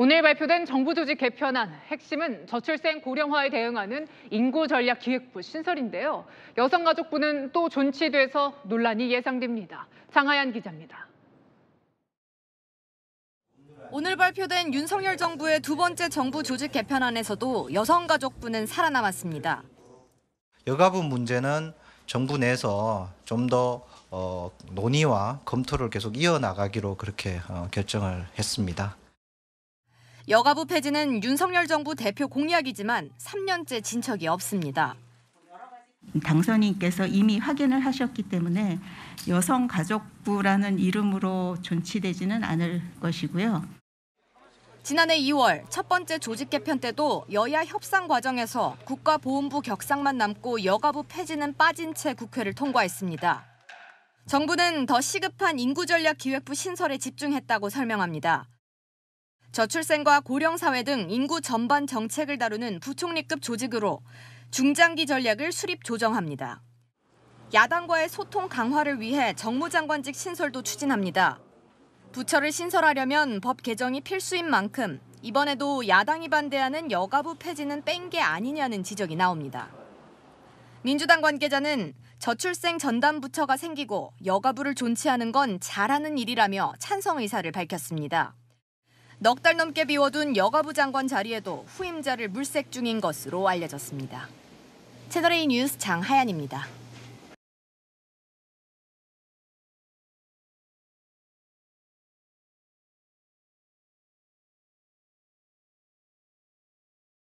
오늘 발표된 정부 조직 개편안 핵심은 저출생 고령화에 대응하는 인구 전략 기획부 신설인데요. 여성가족부는 또 존치돼서 논란이 예상됩니다. 장하연 기자입니다. 오늘 발표된 윤석열 정부의 두 번째 정부 조직 개편안에서도 여성가족부는 살아남았습니다. 여가부 문제는 정부 내에서 좀더 어, 논의와 검토를 계속 이어나가기로 그렇게 어, 결정을 했습니다. 여가부 폐지는 윤석열 정부 대표 공약이지만 3년째 진척이 없습니다. 당선인께서 이미 확인을 하셨기 때문에 여성가족부라는 이름으로 존치되지는 않을 것이고요. 지난해 2월 첫 번째 조직 개편 때도 여야 협상 과정에서 국가보훈부 격상만 남고 여가부 폐지는 빠진 채 국회를 통과했습니다. 정부는 더 시급한 인구전략 기획부 신설에 집중했다고 설명합니다. 저출생과 고령사회 등 인구 전반 정책을 다루는 부총리급 조직으로 중장기 전략을 수립 조정합니다. 야당과의 소통 강화를 위해 정무장관직 신설도 추진합니다. 부처를 신설하려면 법 개정이 필수인 만큼 이번에도 야당이 반대하는 여가부 폐지는 뺀 게 아니냐는 지적이 나옵니다. 민주당 관계자는 저출생 전담 부처가 생기고 여가부를 존치하는 건 잘하는 일이라며 찬성 의사를 밝혔습니다. 넉달 넘게 비워둔 여가부 장관 자리에도 후임자를 물색 중인 것으로 알려졌습니다. 채널A 뉴스 장하연입니다.